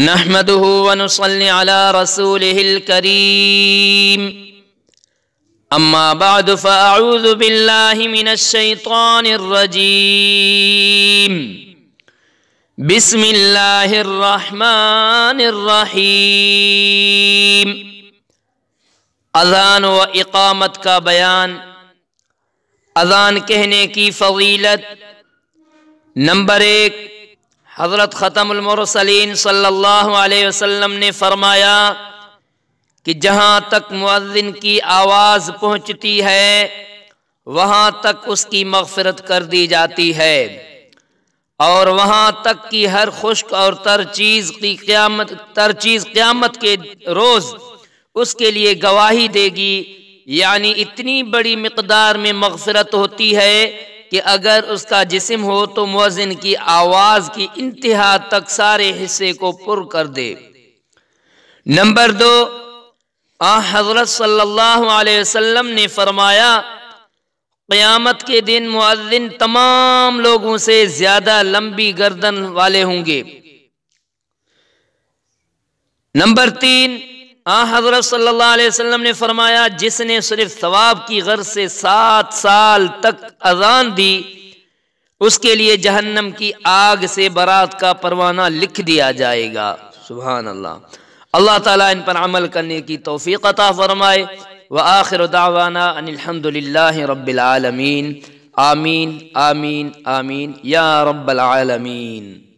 نحمده ونصلي على رسوله الكريم أما بعد فأعوذ بالله من الشيطان الرجيم بسم الله الرحمن الرحيم اذان و اقامت کا بیان اذان کہنے کی فضیلت نمبر ایک حضرت ختم المرسلین صلی اللہ علیہ وسلم نے فرمایا کہ جہاں تک مؤذن کی آواز پہنچتی ہے وہاں تک اس کی مغفرت کر دی جاتی ہے اور وہاں تک کہ ہر خشک اور تر چیز کی قیامت تر چیز قیامت کے روز اس کے لیے گواہی دے گی یعنی اتنی بڑی مقدار میں مغفرت ہوتی ہے کہ اگر اس کا جسم ہو تو کی آواز کی انتہا تک سارے حصے کو پر کر دے نمبر دو حضرت صلی اللہ علیہ وسلم نے فرمایا قیامت کے دن معذن تمام لوگوں سے زیادہ لمبی گردن والے ہوں گے نمبر تین حضرت صلی اللہ علیہ وسلم نے فرمایا جس نے صرف ثواب کی غرض سے سات سال تک اذان دی اس کے لیے جہنم کی آگ سے برات کا پروانہ لکھ دیا جائے گا سبحان اللہ اللہ تعالیٰ ان پر عمل کرنے کی توفیق عطا فرمائے ان رب العالمین آمین آمین آمین یا رب العالمین